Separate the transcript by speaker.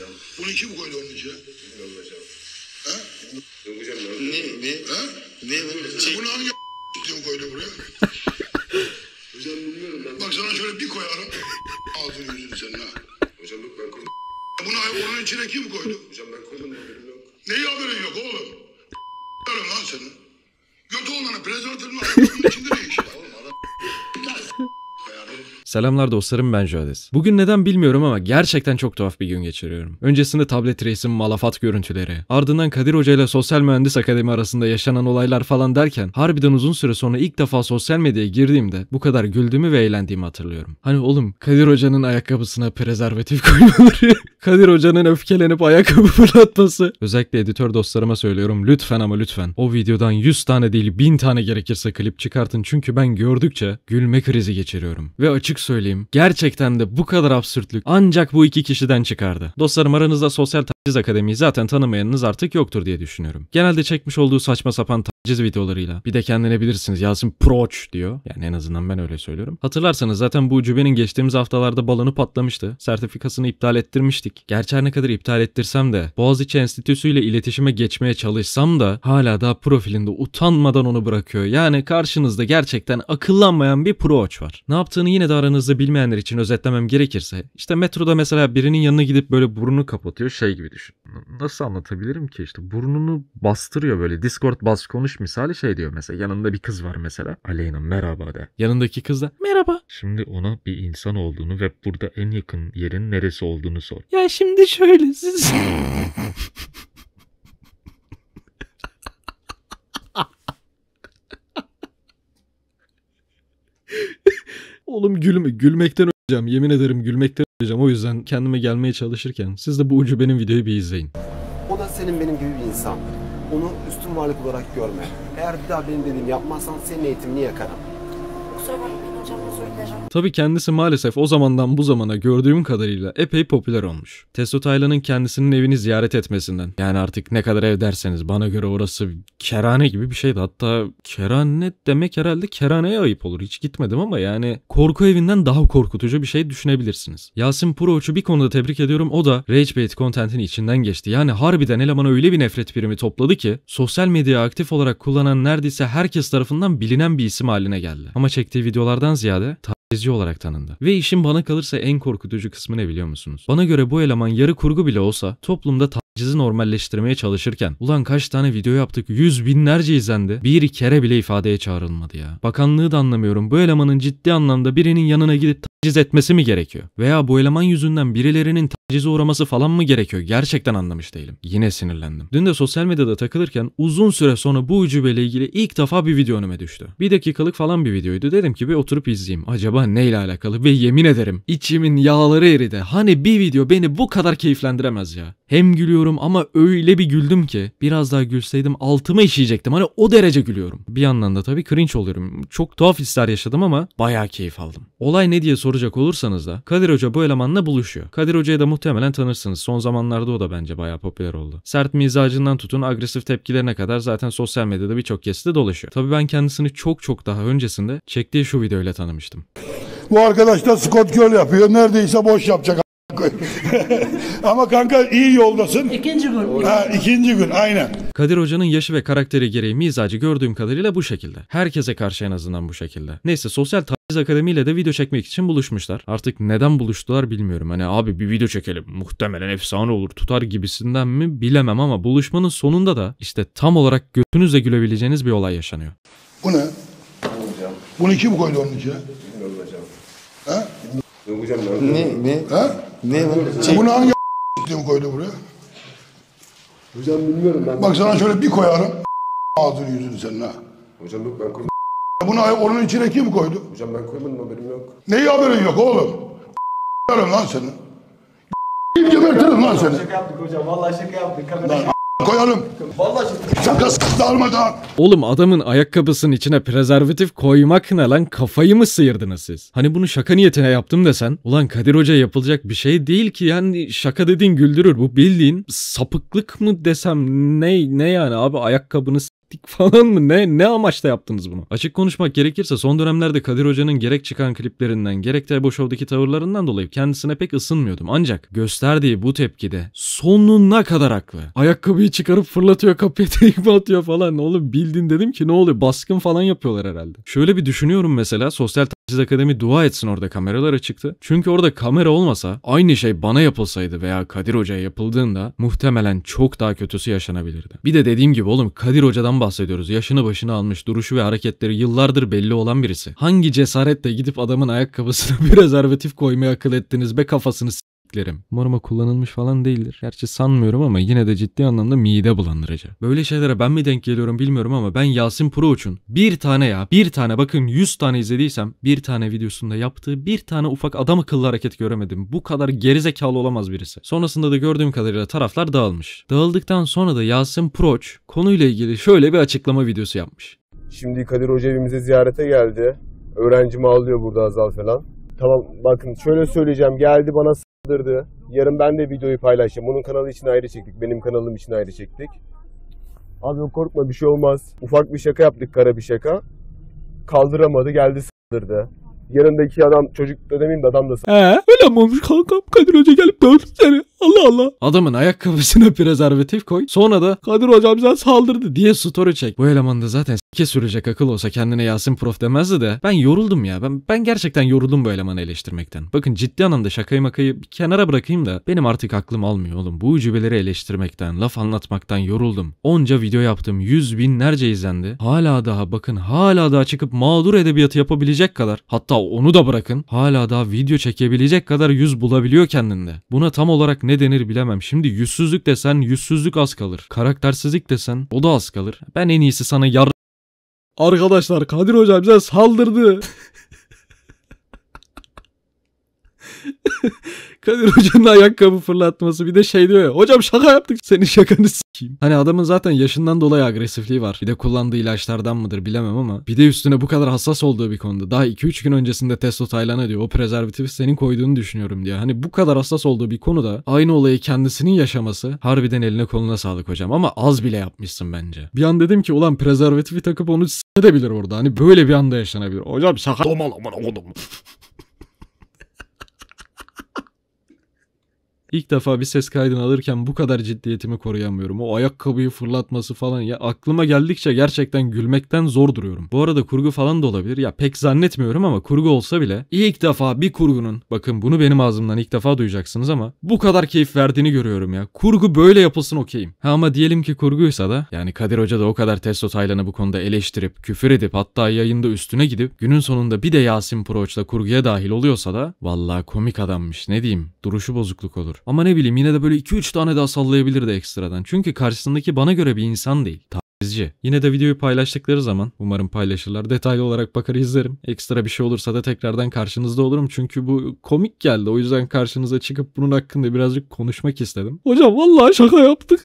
Speaker 1: hocam. Bunu kim koydu onun içine? Bilmiyorum hocam. Ha? Yok hocam. Ne? Ne? Ha? Ne? Şey... Bunu hangi diyor koydu buraya? hocam bilmiyorum ben. Bak sana şöyle bir koyarım. Ağzını yüzünü senin ha. Hocam yok ben koydum. Bunu onun içine kim koydu? Hocam ben koydum haberim yok. Neyi haberin yok oğlum? Yarın lan senin. Götü olanı prezervatifin ayaklarının içinde ne işi var? Selamlar dostlarım ben Jades. Bugün neden bilmiyorum ama gerçekten çok tuhaf bir gün geçiriyorum. Öncesinde tablet resim malafat görüntüleri. Ardından Kadir Hoca ile Sosyal Mühendis Akademi arasında yaşanan olaylar falan derken harbiden uzun süre sonra ilk defa sosyal medyaya girdiğimde bu kadar güldüğümü ve eğlendiğimi hatırlıyorum. Hani oğlum Kadir Hoca'nın ayakkabısına prezervatif koymaları, Kadir Hoca'nın öfkelenip ayakkabı fırlatması. Özellikle editör dostlarıma söylüyorum lütfen ama lütfen o videodan 100 tane değil 1000 tane gerekirse klip çıkartın çünkü ben gördükçe gülme krizi geçiriyorum. Ve açık açık söyleyeyim. Gerçekten de bu kadar absürtlük ancak bu iki kişiden çıkardı. Dostlarım aranızda sosyal taciz akademiyi zaten tanımayanınız artık yoktur diye düşünüyorum. Genelde çekmiş olduğu saçma sapan taciz videolarıyla. Bir de kendine bilirsiniz Yasin Proç diyor. Yani en azından ben öyle söylüyorum. Hatırlarsanız zaten bu cübenin geçtiğimiz haftalarda balonu patlamıştı. Sertifikasını iptal ettirmiştik. Gerçi her ne kadar iptal ettirsem de Boğaziçi Enstitüsü ile iletişime geçmeye çalışsam da hala daha profilinde utanmadan onu bırakıyor. Yani karşınızda gerçekten akıllanmayan bir Proç var. Ne yaptığını yine de aranızda aranızda bilmeyenler için özetlemem gerekirse işte metroda mesela birinin yanına gidip böyle burnunu kapatıyor şey gibi düşün. Nasıl anlatabilirim ki işte burnunu bastırıyor böyle Discord bas konuş misali şey diyor mesela yanında bir kız var mesela Aleyna merhaba de. Yanındaki kız da merhaba. Şimdi ona bir insan olduğunu ve burada en yakın yerin neresi olduğunu sor. Ya şimdi şöyle siz... oğlum gülme, gülmekten öleceğim. Yemin ederim gülmekten öleceğim. O yüzden kendime gelmeye çalışırken siz de bu ucu benim videoyu bir izleyin. O da senin benim gibi bir insan. Onu üstün varlık olarak görme. Eğer bir daha benim dediğimi yapmazsan senin eğitimini yakarım. Kusura bakmayın hocam özür dilerim. Tabi kendisi maalesef o zamandan bu zamana gördüğüm kadarıyla epey popüler olmuş. Testo Taylan'ın kendisinin evini ziyaret etmesinden. Yani artık ne kadar ev derseniz bana göre orası kerane gibi bir şeydi. Hatta kerane demek herhalde keraneye ayıp olur. Hiç gitmedim ama yani korku evinden daha korkutucu bir şey düşünebilirsiniz. Yasin Puroç'u bir konuda tebrik ediyorum. O da Rage Bait content'in içinden geçti. Yani harbiden elemana öyle bir nefret birimi topladı ki sosyal medya aktif olarak kullanan neredeyse herkes tarafından bilinen bir isim haline geldi. Ama çektiği videolardan tanımından ziyade tacizci olarak tanındı. Ve işin bana kalırsa en korkutucu kısmı ne biliyor musunuz? Bana göre bu eleman yarı kurgu bile olsa toplumda tacizi normalleştirmeye çalışırken ulan kaç tane video yaptık yüz binlerce izlendi. Bir kere bile ifadeye çağrılmadı ya. Bakanlığı da anlamıyorum. Bu elemanın ciddi anlamda birinin yanına gidip taciz etmesi mi gerekiyor? Veya bu eleman yüzünden birilerinin tacize uğraması falan mı gerekiyor? Gerçekten anlamış değilim. Yine sinirlendim. Dün de sosyal medyada takılırken uzun süre sonra bu ucubeyle ilgili ilk defa bir video önüme düştü. Bir dakikalık falan bir videoydu. Dedim ki bir oturup izleyeyim. Acaba neyle alakalı? Ve yemin ederim içimin yağları eridi. Hani bir video beni bu kadar keyiflendiremez ya. Hem gülüyorum Bilmiyorum ama öyle bir güldüm ki biraz daha gülseydim altımı işeyecektim. Hani o derece gülüyorum. Bir yandan da tabii cringe oluyorum. Çok tuhaf hisler yaşadım ama bayağı keyif aldım. Olay ne diye soracak olursanız da Kadir Hoca bu elemanla buluşuyor. Kadir Hoca'yı da muhtemelen tanırsınız. Son zamanlarda o da bence bayağı popüler oldu. Sert mizacından tutun agresif tepkilerine kadar zaten sosyal medyada birçok kez de dolaşıyor. Tabii ben kendisini çok çok daha öncesinde çektiği şu videoyla tanımıştım. Bu arkadaş da Scott Girl yapıyor. Neredeyse boş yapacak. Ama kanka iyi yoldasın. İkinci gün. Ha, ikinci gün aynen. Kadir Hoca'nın yaşı ve karakteri gereği mizacı gördüğüm kadarıyla bu şekilde. Herkese karşı en azından bu şekilde. Neyse sosyal biz Akademi ile de video çekmek için buluşmuşlar. Artık neden buluştular bilmiyorum. Hani abi bir video çekelim muhtemelen efsane olur tutar gibisinden mi bilemem ama buluşmanın sonunda da işte tam olarak götünüzle gülebileceğiniz bir olay yaşanıyor. Bu ne? Hocam. Bunu kim koydu onun içine? Bilmiyorum hocam. Ha? Bilmiyorum hocam. Ne? Ne? Ha? Ne bu? Şey, Bunu hangi diye koydu buraya? Hocam bilmiyorum ben. Bak sana şöyle bir koyarım. Ağzını yüzünü senin ha. Hocam yok ben koymadım. Bunu onun içine kim koydu? Hocam ben koymadım haberim yok. Neyi haberin yok oğlum? Yarım lan seni. Kim gebertirim lan seni? Şaka yaptık hocam. Vallahi şaka yaptık. Kamera Koyalım. Vallahi şaka darmadan. Oğlum adamın ayakkabısının içine prezervatif koymak ne lan kafayı mı sıyırdınız siz? Hani bunu şaka niyetine yaptım desen. Ulan Kadir Hoca yapılacak bir şey değil ki yani şaka dediğin güldürür. Bu bildiğin sapıklık mı desem ne ne yani abi ayakkabını taktik falan mı? Ne ne amaçla yaptınız bunu? Açık konuşmak gerekirse son dönemlerde Kadir Hoca'nın gerek çıkan kliplerinden gerek de bu şovdaki tavırlarından dolayı kendisine pek ısınmıyordum. Ancak gösterdiği bu tepkide sonuna kadar haklı. Ayakkabıyı çıkarıp fırlatıyor kapıya tekme atıyor falan. Oğlum bildin dedim ki ne oluyor? Baskın falan yapıyorlar herhalde. Şöyle bir düşünüyorum mesela sosyal siz Akademi dua etsin orada kameralar açıktı. Çünkü orada kamera olmasa aynı şey bana yapılsaydı veya Kadir Hoca'ya yapıldığında muhtemelen çok daha kötüsü yaşanabilirdi. Bir de dediğim gibi oğlum Kadir Hoca'dan bahsediyoruz. Yaşını başını almış duruşu ve hareketleri yıllardır belli olan birisi. Hangi cesaretle gidip adamın ayakkabısına bir rezervatif koymayı akıl ettiniz be kafasını söylediklerim. Umarım kullanılmış falan değildir. Gerçi sanmıyorum ama yine de ciddi anlamda mide bulandırıcı. Böyle şeylere ben mi denk geliyorum bilmiyorum ama ben Yasin Proç'un bir tane ya bir tane bakın 100 tane izlediysem bir tane videosunda yaptığı bir tane ufak adam akıllı hareket göremedim. Bu kadar gerizekalı olamaz birisi. Sonrasında da gördüğüm kadarıyla taraflar dağılmış. Dağıldıktan sonra da Yasin Proç konuyla ilgili şöyle bir açıklama videosu yapmış. Şimdi Kadir Hoca evimize ziyarete geldi. Öğrencimi alıyor burada Azal falan. Tamam bakın şöyle söyleyeceğim geldi bana kaldırdı. Yarın ben de videoyu paylaşacağım. Onun kanalı için ayrı çektik. Benim kanalım için ayrı çektik. Abi korkma bir şey olmaz. Ufak bir şaka yaptık kara bir şaka. Kaldıramadı geldi saldırdı. Yanındaki adam çocuk da demeyeyim de adam da saldırdı. Ee, öyle mi olmuş kankam? Kadir Hoca gelip dövdü seni. Allah Allah. Adamın ayakkabısına prezervatif koy. Sonra da Kadir hocam sen saldırdı diye story çek. Bu eleman da zaten s**ke sürecek akıl olsa kendine Yasin Prof demezdi de. Ben yoruldum ya. Ben, ben gerçekten yoruldum bu elemanı eleştirmekten. Bakın ciddi anlamda şakayı makayı bir kenara bırakayım da. Benim artık aklım almıyor oğlum. Bu ucubeleri eleştirmekten, laf anlatmaktan yoruldum. Onca video yaptım. Yüz binlerce izlendi. Hala daha bakın hala daha çıkıp mağdur edebiyatı yapabilecek kadar. Hatta onu da bırakın. Hala daha video çekebilecek kadar yüz bulabiliyor kendinde. Buna tam olarak ne ne denir bilemem. Şimdi yüzsüzlük desen yüzsüzlük az kalır. Karaktersizlik desen o da az kalır. Ben en iyisi sana yar... Arkadaşlar Kadir hocam bize saldırdı. Kadir Hoca'nın ayakkabı fırlatması bir de şey diyor ya. Hocam şaka yaptık senin şakanı s**eyim. Hani adamın zaten yaşından dolayı agresifliği var. Bir de kullandığı ilaçlardan mıdır bilemem ama. Bir de üstüne bu kadar hassas olduğu bir konuda. Daha 2-3 gün öncesinde Testo Taylan'a diyor. O prezervatifi senin koyduğunu düşünüyorum diyor. Hani bu kadar hassas olduğu bir konuda aynı olayı kendisinin yaşaması harbiden eline koluna sağlık hocam. Ama az bile yapmışsın bence. Bir an dedim ki ulan prezervatifi takıp onu s**edebilir orada. Hani böyle bir anda yaşanabilir. Hocam şaka... Domal aman İlk defa bir ses kaydını alırken bu kadar ciddiyetimi koruyamıyorum. O ayakkabıyı fırlatması falan ya aklıma geldikçe gerçekten gülmekten zor duruyorum. Bu arada kurgu falan da olabilir. Ya pek zannetmiyorum ama kurgu olsa bile ilk defa bir kurgunun bakın bunu benim ağzımdan ilk defa duyacaksınız ama bu kadar keyif verdiğini görüyorum ya. Kurgu böyle yapılsın okeyim. Ha ama diyelim ki kurguysa da yani Kadir Hoca da o kadar Testo Taylan'ı bu konuda eleştirip küfür edip hatta yayında üstüne gidip günün sonunda bir de Yasin Proç'la kurguya dahil oluyorsa da vallahi komik adammış ne diyeyim duruşu bozukluk olur. Ama ne bileyim yine de böyle 2-3 tane daha sallayabilirdi ekstradan. Çünkü karşısındaki bana göre bir insan değil. Bizce. Yine de videoyu paylaştıkları zaman umarım paylaşırlar. Detaylı olarak bakar izlerim. Ekstra bir şey olursa da tekrardan karşınızda olurum. Çünkü bu komik geldi. O yüzden karşınıza çıkıp bunun hakkında birazcık konuşmak istedim. Hocam vallahi şaka yaptık.